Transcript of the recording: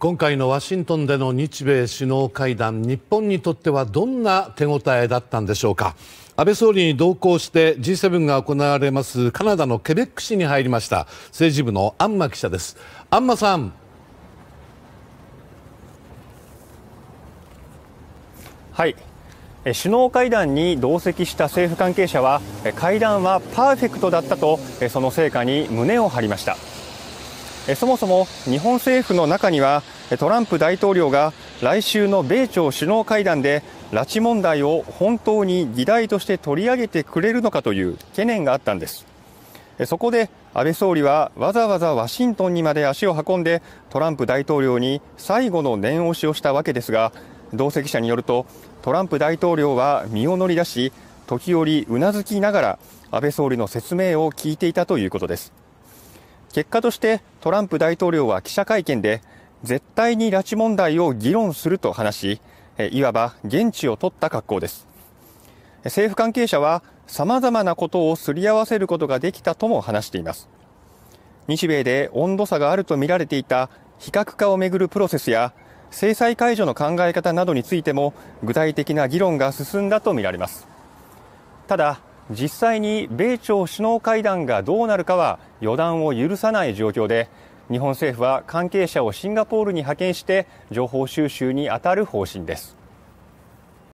今回のワシントンでの日米首脳会談日本にとってはどんな手応えだったんでしょうか安倍総理に同行して G7 が行われますカナダのケベック市に入りました政治部の安間記者です安間さんはい首脳会談に同席した政府関係者は会談はパーフェクトだったとその成果に胸を張りましたそもそも日本政府の中にはトランプ大統領が来週の米朝首脳会談で拉致問題を本当に議題として取り上げてくれるのかという懸念があったんですそこで安倍総理はわざわざワシントンにまで足を運んでトランプ大統領に最後の念押しをしたわけですが同席者によるとトランプ大統領は身を乗り出し時折うなずきながら安倍総理の説明を聞いていたということです結果としてトランプ大統領は記者会見で、絶対に拉致問題を議論すると話し、いわば現地を取った格好です。政府関係者は、様々なことをすり合わせることができたとも話しています。日米で温度差があると見られていた非核化をめぐるプロセスや、制裁解除の考え方などについても具体的な議論が進んだとみられます。ただ、実際に米朝首脳会談がどうなるかは予断を許さない状況で、日本政府は関係者をシンガポールに派遣して、情報収集に当たる方針です。